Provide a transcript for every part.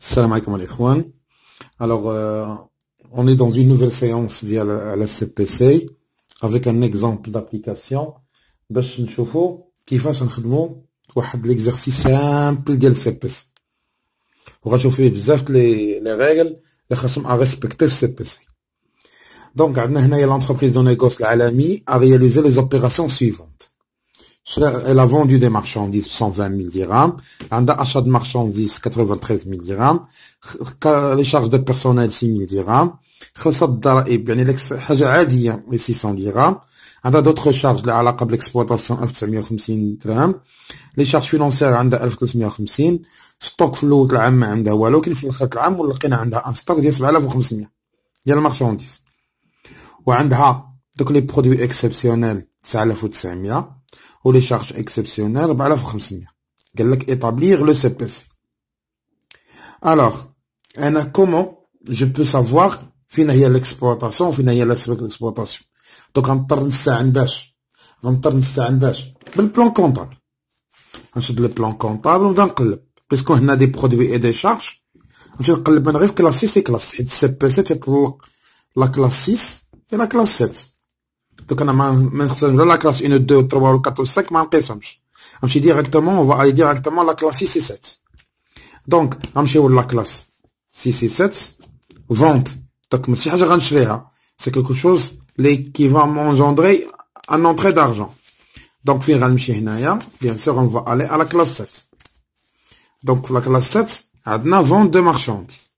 Salam alaikum alaikum. Alors, euh, on est dans une nouvelle séance via la, CPC avec un exemple d'application. Bachin Chofo qui fasse un chidmot l'exercice simple de la CPC. On va chauffer les, les règles les façons à respecter la CPC. Donc, l'entreprise de négociation l'Alami, a réalisé les opérations suivantes. Elle a vendu des marchandises 120 000 dirhams. Elle a achat de marchandises 93 000 dirhams. Les charges de personnel 6 000 dirhams. Les 600 dirhams. عندها دوتر شارج لها علاقه بالاكسبلوطاسيون 1950 درهم Les شارج financières, عندها 1350 ستوك في الاول العام ما عندها والو كاين في الاخر العام ولقينا عندها ان ستوك ديال 7500 ديال وعندها دوك les برودوي اكسبسيونيل 9900 ou les charges exceptionnelles, bah, là, faut 500. Qu'elle établir le CPC. Alors, a comment je peux savoir, finalement, l'exploitation, finalement, l'aspect d'exploitation? Donc, on tourne ça en bêche. On tourne ça en bêche. Mais le plan comptable. On se le plan comptable, on donne le, puisqu'on a des produits et des charges, on se le, on arrive classique et classique. CPC, c'est la classe 6 et la classe 7. Donc on a la classe 1, 2, 3, 4, 5, mais on directement, on va aller directement à la classe 6 et 7. Donc, on va la classe 6 et 7, vente. Donc, c'est quelque chose qui va m'engendrer un entrée d'argent. Donc, bien sûr, on va aller à la classe 7. Donc, la classe 7, on vente de marchandises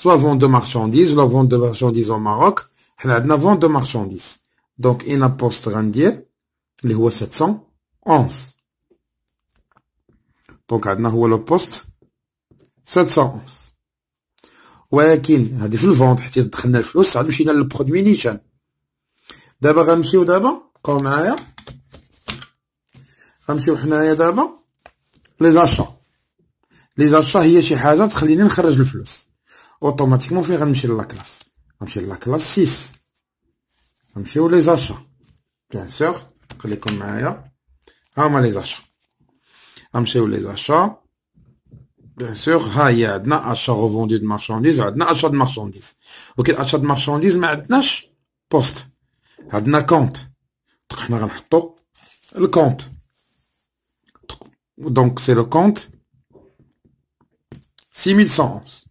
soit vente de marchandises, la vente de marchandises au Maroc, on a vente de marchandises. Donc, une poste rendir, les 711. Donc, on a le poste 711. ولكن هذه في الفونت حتى دخلنا الفلوس عاد مشينا للبرودوي نيشان دابا غنمشيو دابا بقاو معايا غنمشيو حنايا دابا لي زاشا لي زاشا هي شي حاجه تخليني نخرج الفلوس automatiquement faire la classe. La classe 6. Ou les achats. Bien sûr, cliquez ah, on a les achats. Ou les achats. Bien sûr, ah, il y a un achat revendu de marchandises, un achat de marchandises. Ok, achats de marchandises, mais un poste. Un compte. Donc, on le compte. Donc, c'est le compte 6111.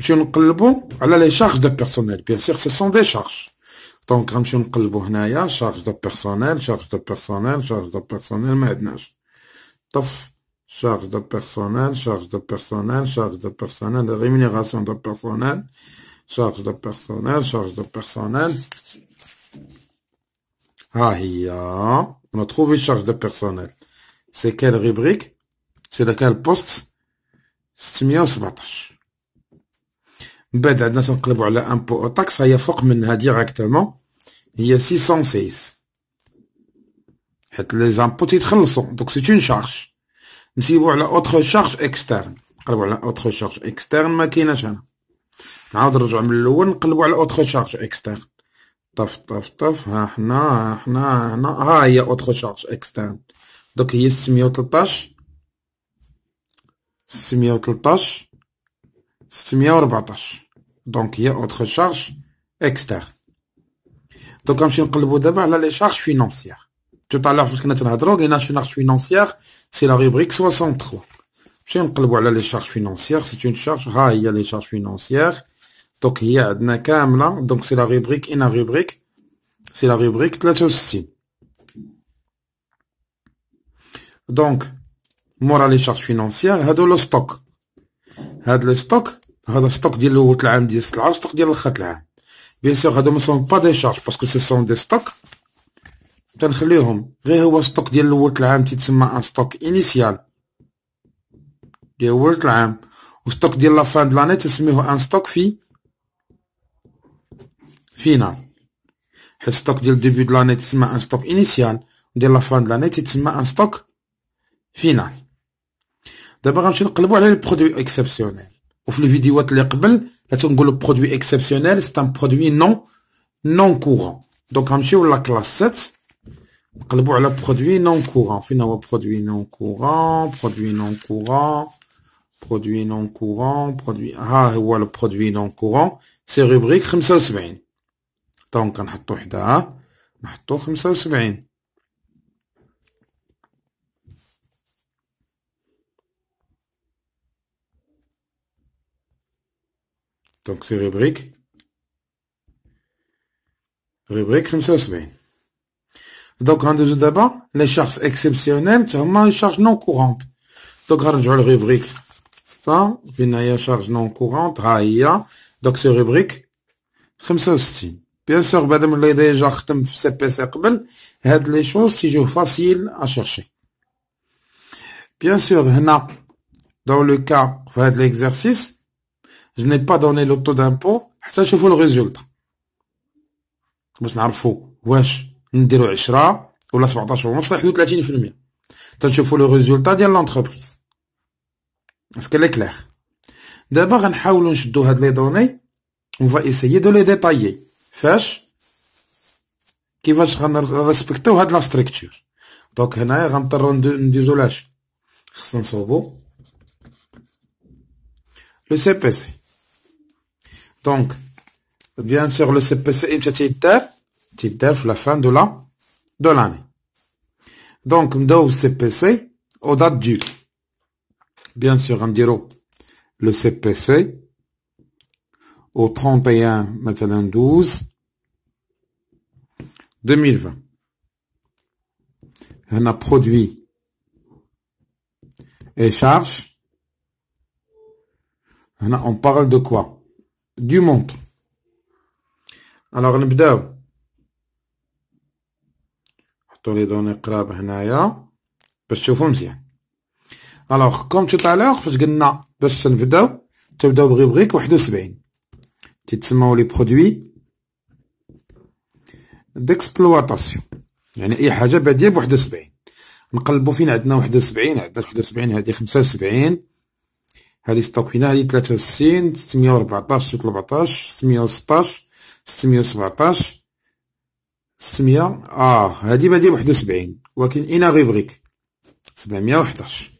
Alors les charges de personnel, bien sûr, ce sont des charges. Donc, charge de personnel, charge de personnel, charge de personnel, maintenant. charge de personnel, charge de personnel, charge de personnel, La rémunération de personnel, charge de personnel, charge de personnel. Ah, on a trouvé charge de personnel. C'est quelle rubrique? C'est de quel poste? 617. من بعد عندنا تنقلبوا على امبو او تاكس هي فوق منها ديراكتومون هي 606 حيت لي زامبو تيتخلصوا دونك سي اون شارج نسيبو على اوتر شارج اكسترن نقلبوا على اوتر شارج اكسترن ما كايناش انا نعاود نرجعوا من الاول نقلبوا على اوتر شارج اكسترن طف طف طف ها حنا ها حنا هنا ها هي اوتر شارج اكسترن دوك هي 613 613 donc il y a autre charge externe donc on va vous d'abord là les charges financières tout à l'heure parce que notre et charge financière c'est la rubrique 63 je les charges financières c'est une charge high il y a les charges financières donc il y a cam donc c'est la rubrique et la rubrique c'est la rubrique la justice donc moral les charges financières à le stock هاد لي ستوك هذا ستوك ديال الاول العام ديال السلعه وستوك ديال الاخر العام بيان سور هادو ما سون با دي شارج باسكو سي سون دي ستوك تنخليهم غير هو ستوك ديال الاول العام تيتسمى ان ستوك انيسيال ديال الاول العام وستوك ديال لا فان دلاني تسميوه ان ستوك في فينال حيت ستوك ديال ديبي دلاني تسمى ان ستوك انيسيال ديال لا فان دلاني تسمى ان ستوك فينال d'abord on va chercher le produit exceptionnel ou dans les vidéos là قبل on que le produit exceptionnel c'est un produit non non courant donc on va chez la classe 7 on va chercher le produit non courant finalement produit non courant produit non courant produit non courant produit ah voilà le produit non courant c'est rubrique 75 donc on met tout à 1 hein. on met 75 Donc c'est rubrique. Rubrique 75. Donc on a d'abord les charges exceptionnelles, c'est vraiment les charges non courantes. Donc on la rubrique. Ça, une charge non courantes, ah, donc c'est rubrique 65. Bien sûr, madame les déjà خدمت في CPC قبل, هاد les choses je facile à chercher. Bien sûr, dans le cas, de l'exercice, je n'ai pas donné le taux d'impôt حتى نشوفوا le résultat باش نعرفوا واش نديروا 10 ولا 17 ونص نحدو 30% تنشوفوا لو ريزولطا ديال لونتربريز اسكو لي كلير دابا غنحاولوا نشدو هاد لي دوني اون فا ايسيي دو لي ديتايي فاش كيفاش غنرسبكتو هاد لا ستركتور دونك هنايا غنضطروا نديزو لاش خصنا نصوبوا لو سي بي سي donc, bien sûr, le CPC est la fin de la de l'année. Donc, le CPC aux dates du. Bien sûr, on dirait le CPC au 31 maintenant 12 2020. On a produit et charge. on parle de quoi دو مونت الوغ نبداو. نحطو لي دوني قراب هنايا باش تشوفو مزيان. الوغ كوم تو تالور فاش قلنا باش نبداو تبداو بغي بغيك واحد وسبعين تيتسماو لي برودوي ديكسبلواتاسيون يعني اي حاجه باديه بواحد وسبعين نقلبو فين عندنا واحد وسبعين عندنا واحد وسبعين هادي خمسة وسبعين هذه ستوكينا هذه 63 614 613 616 617 600 اه هذه بادي ب 71 ولكن انا غيبغيك 711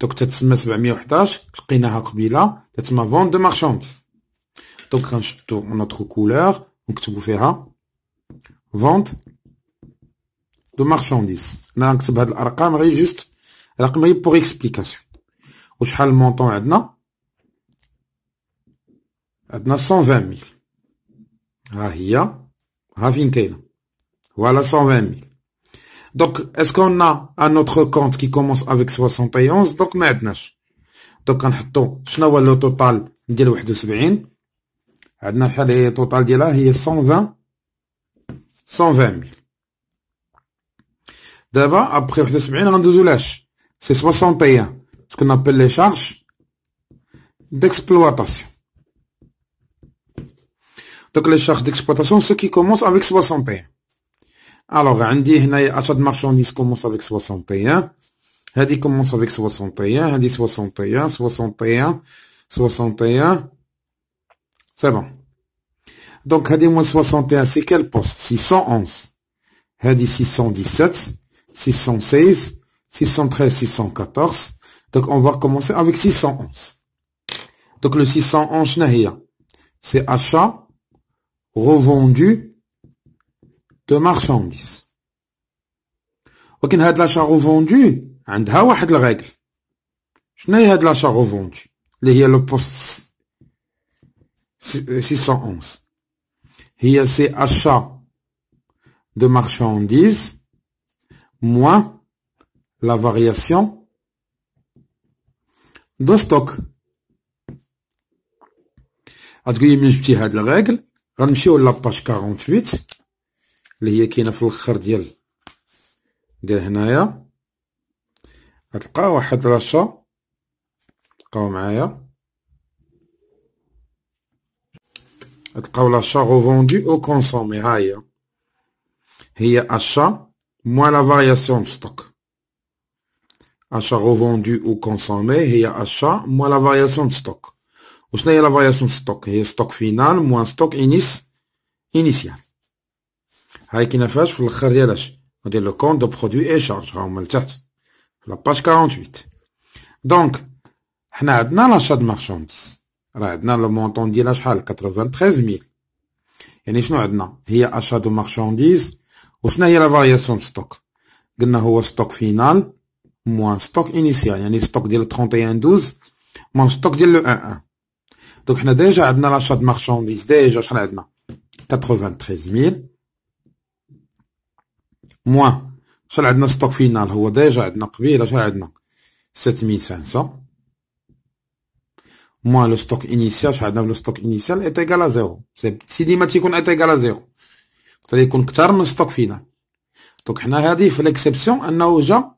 دونك تتسمى 711 لقيناها قبيله تتسمى فون دو مارشاند دونك غنشدو نوتر كولور ونكتبو فيها فونت دو مارشانديز انا غنكتب هاد الارقام غير جوست رقم غير بوغ اكسبليكاسيون وشحال المونطون عندنا عندنا 120 ميل ها هي ها فين كاينه فوالا 120 ميل دونك اسكو اون ان اوتر كونت كي كومونس افيك 71 دونك ما عندناش دونك كنحطو شنو هو لو توتال ديال 71 عندنا بحال هي توتال ديالها هي 120 120 ميل دابا ابخي 71 غندوزو لاش سي 61 ce qu'on appelle les charges d'exploitation. Donc les charges d'exploitation, ce qui commence avec 61. Alors, عندي achat de marchandises commence avec 61. dit, commence avec 61, dit, 61, 61, 61. C'est bon. Donc, dit, moins 61, c'est quel poste 611. dit, 617, 616, 613, 614. Donc, on va commencer avec 611. Donc, le 611, c'est achat revendu de marchandises. Ok a de l'achat revendu عندها واحد Je n'ai pas de l'achat revendu y a le poste 611 a ces achat de marchandises moins la variation دو ستوك غتقولي من جبتي هاد الغاكل غنمشيو لاباج 48 اللي هي كاينه في الاخر ديال ديال هنايا غتلقى واحد رشه تلقاو معايا غتلقاو لاشا غوفوندي او كونسومي هاهي هي هي اشا موا لا فارياسيون ستوك achat revendu ou consommé, il y a achat moins la variation de stock. Ou il y a la variation de stock. Il y a stock final moins stock initial. Avec une affaire, il faut le On le compte de produits et charges. On La page 48. Donc, on a l'achat de marchandises. On a le montant de l'achat, 93 000. Il y a l'achat de marchandises. Nous il y a la variation de stock. Il y a stock final. موان ستوك انيسيال يعني ستوك ديال 31 12 مون ستوك ديال لو 1 1 دونك حنا ديجا عندنا لاشا د مارشانديز ديجا شحال عندنا 93000 موان شحال عندنا ستوك فينال هو ديجا عندنا قبيله شحال عندنا 7500 موان لو ستوك انيسيال شحال عندنا لو ستوك انيسيال ايت ايكال ا زيرو سي ديما تيكون ايت ايكال ا زيرو تقدر يكون كتر من ستوك فينال دونك حنا هادي في ليكسيبسيون انه جا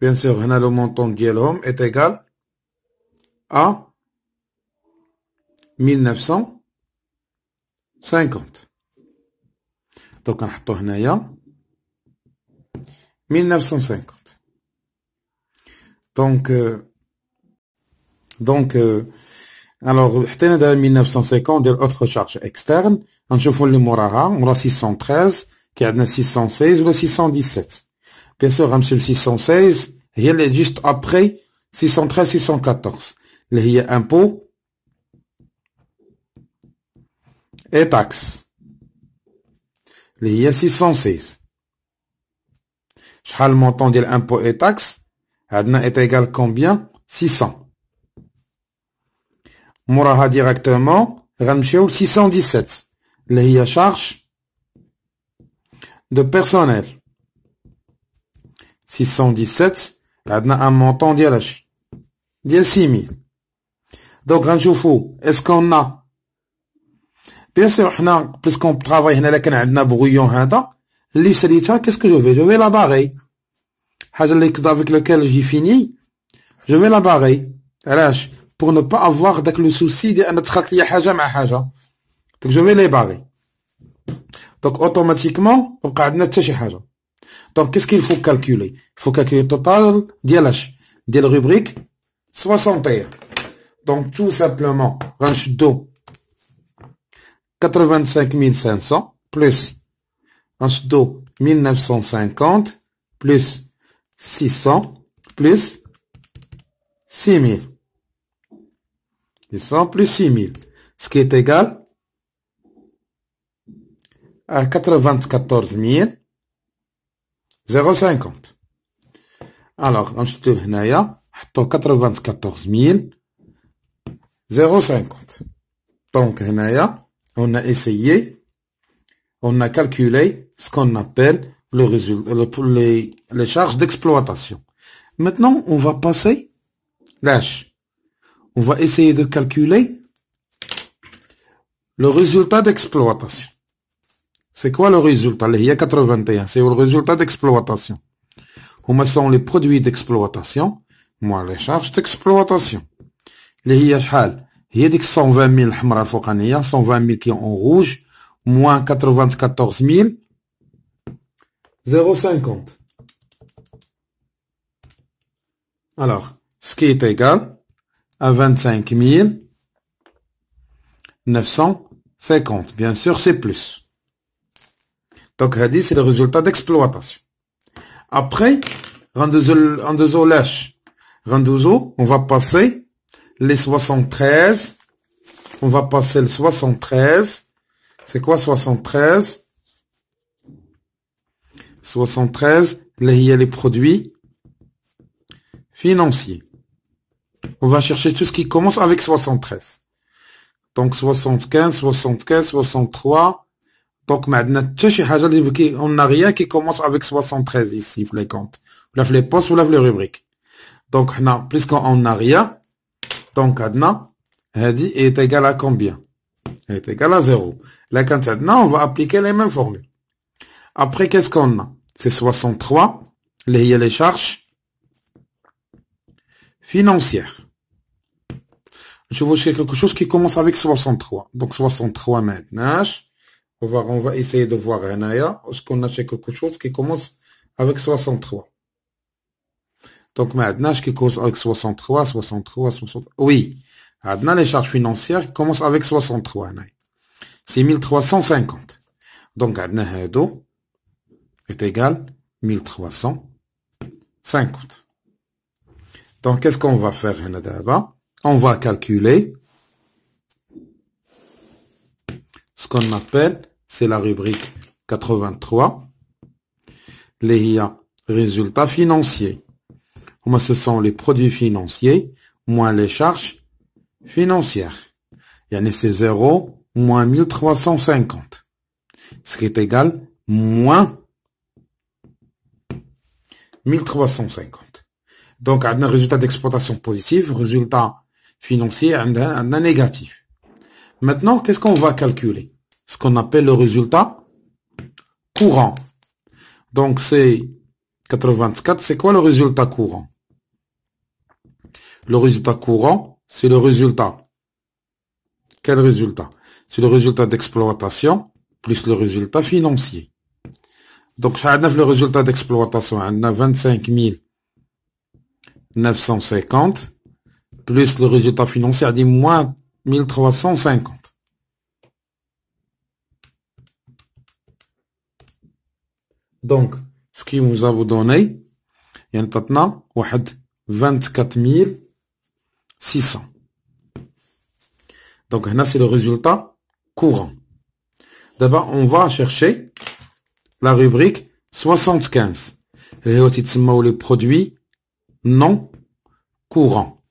Bien sûr, le montant l'homme est égal à 1950. Donc, on va 1950. Donc, euh, donc, euh, alors, On de 1950 charge externe. On اكسترن on le موراها le 613 qui 616 le 617 Bien sûr, 616, il est juste après 613, 614. Il y a impôts et taxes. Il y a 616. Le montant de l'impôt et taxes est égal combien 600. Mouraha directement, Ramsel 617. Il y charge de personnel. 617, il y a un montant de l'âge. Il y a 6000. Donc, un jour, est-ce qu'on a Bien sûr, puisqu'on travaille, il on a un brouillon. L'issue, qu'est-ce que je vais Je vais la barrer. Avec lequel j'ai fini, je vais la barrer. Pour ne pas avoir le souci de ne pas être à l'âge. Donc, je vais les barrer. Donc, automatiquement, on va être à l'âge. Donc, qu'est-ce qu'il faut calculer Il faut calculer le total d'ILH, de la rubrique 61. Donc, tout simplement, range d'eau, 85 500, plus range d'eau, 1950, plus 600, plus 6000. 600 plus 6000, ce qui est égal à 94 000 0,50 Alors, ensuite هنايا 94 000. 0,50 Donc هنايا on a essayé on a calculé ce qu'on appelle le résultat les, les charges d'exploitation maintenant on va passer l'âge on va essayer de calculer le résultat d'exploitation c'est quoi le résultat Il 81, c'est le résultat d'exploitation. Où sont les produits d'exploitation moins les charges d'exploitation. Il y a 120 000 120 000 qui sont en rouge, moins 94 000, 0,50. Alors, ce qui est égal à 25 950. Bien sûr, c'est plus. Donc, dit c'est le résultat d'exploitation. Après, rendez-vous lâche. rendez on va passer les 73. On va passer le 73. C'est quoi 73 73, là, il y a les produits financiers. On va chercher tout ce qui commence avec 73. Donc 75, 75, 63, donc maintenant, on n'a rien qui commence avec 73 ici, vous les comptes. Ou les postes, ou les rubriques. Donc, puisqu'on n'a rien, donc maintenant, est égal à combien est égal à 0. Là, quand maintenant, on va appliquer les mêmes formules. Après, qu'est-ce qu'on a C'est 63, les, les charges financières. Je vous quelque chose qui commence avec 63. Donc 63 maintenant. On va, on va essayer de voir Renaya. Est-ce qu'on a quelque chose qui commence avec 63 Donc, ce qui commence avec 63, 63, 63. Oui. Adna, les charges financières commencent avec 63. 6350. Donc, Adna est égal 1350. Donc, qu'est-ce qu'on va faire, là-bas On va calculer ce qu'on appelle c'est la rubrique 83. Les résultats financiers. Ce sont les produits financiers moins les charges financières. Il y en a ces 0 moins 1350. Ce qui est égal moins 1350. Donc, un résultat d'exploitation positif, résultat financier, un, un négatif. Maintenant, qu'est-ce qu'on va calculer ce qu'on appelle le résultat courant. Donc c'est 84, c'est quoi le résultat courant Le résultat courant, c'est le résultat. Quel résultat C'est le résultat d'exploitation plus le résultat financier. Donc le résultat d'exploitation, on a 25 950 plus le résultat financier, on dit moins 1350. Donc, ce qui nous a donné, il y a 24 600. Donc, là, c'est le résultat courant. D'abord, on va chercher la rubrique 75. Le produit non courant.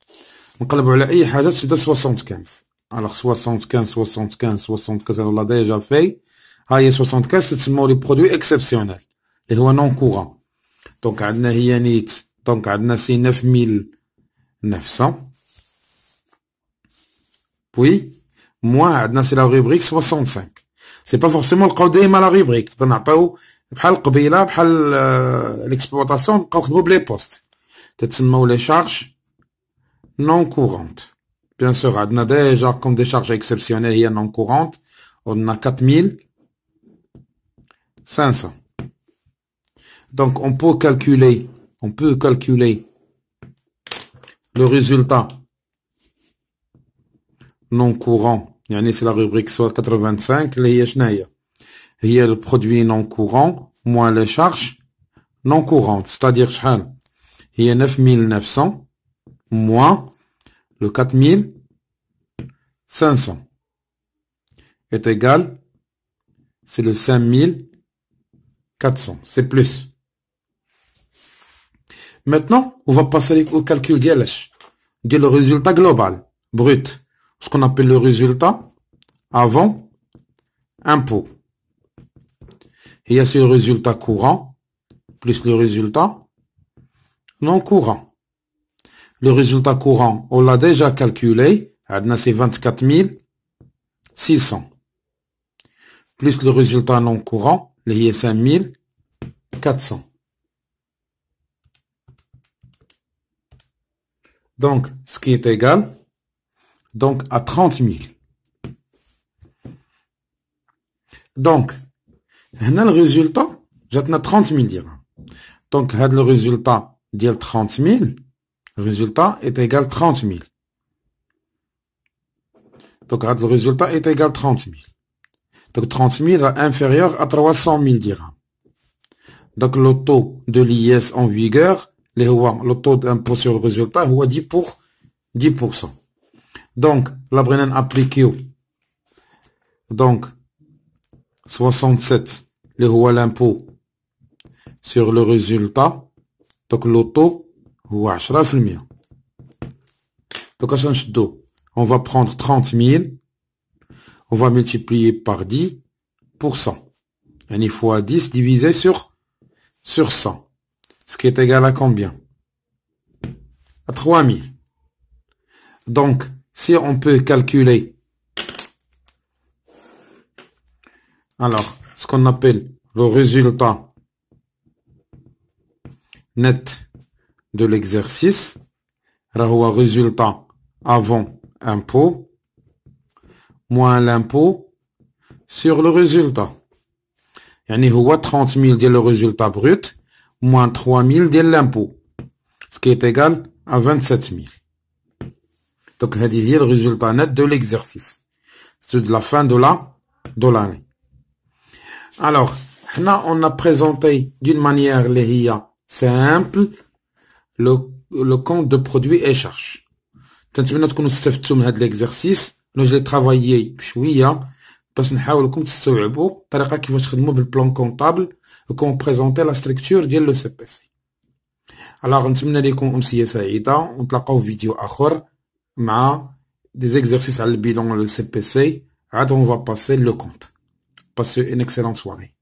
Donc, on 75. Alors, 75, 75, 75, on l'a déjà fait. Ah, il a 75, c'est les produits exceptionnels les هو non donc Donc, عندنا هي 9900 puis on c'est la rubrique 65 c'est pas forcément le code de la rubrique تنعطيو بحال قبيله بحال l'exploitation نبقاو les بلي بوست les charges non courantes bien sûr a déjà comme des charges exceptionnelles non courantes on a 4500 donc, on peut calculer, on peut calculer le résultat non courant. يعني c'est la rubrique 85 les Il y a le produit non courant moins les charges non courantes c'est-à-dire y a 9900 moins le 4500 est égal c'est le 5400 c'est plus Maintenant, on va passer au calcul d'ILH, de le résultat global, brut, ce qu'on appelle le résultat avant impôt. Et il y a le résultat courant, plus le résultat non courant. Le résultat courant, on l'a déjà calculé, c'est 24 600. Plus le résultat non courant, les 400. Donc, ce qui est égal à 30 000. Donc, le résultat, j'ai 30 000 dirhams. Donc, le résultat, de 30 000, le résultat est égal à 30 000. Donc, le résultat est égal à 30 000. Donc, 30 000 est inférieur à 300 000 dirhams. Donc, le taux de l'IS en vigueur le taux d'impôt sur le résultat est 10 pour 10%. Donc, la Brennan applique donc 67, le taux d'impôt sur le résultat. Donc, le taux, vous achetez le mieux. Donc, On va prendre 30 000, on va multiplier par 10 pour fois Et il 10 divisé sur 100 ce qui est égal à combien À 3000. Donc, si on peut calculer, alors, ce qu'on appelle le résultat net de l'exercice, le résultat avant impôt, moins l'impôt sur le résultat. y à 30 000 dès le résultat brut, moins 3000 de l'impôt, ce qui est égal à 27 000. Donc, c'est le résultat net de l'exercice. C'est de la fin de l'année. Alors, là, on a présenté d'une manière simple le, compte de produits et charges. Tant que nous avons fait l'exercice, nous l'ai travaillé un hein, peu, parce que nous avons de vous expliquer comment le plan comptable, qu'on présentait la structure ديال alors on se سي est نتمنى On امسيه On ونتلاقاو une vidéo اخر mais des exercices à le bilan le CPC, on va passer le compte. Passez une excellente soirée.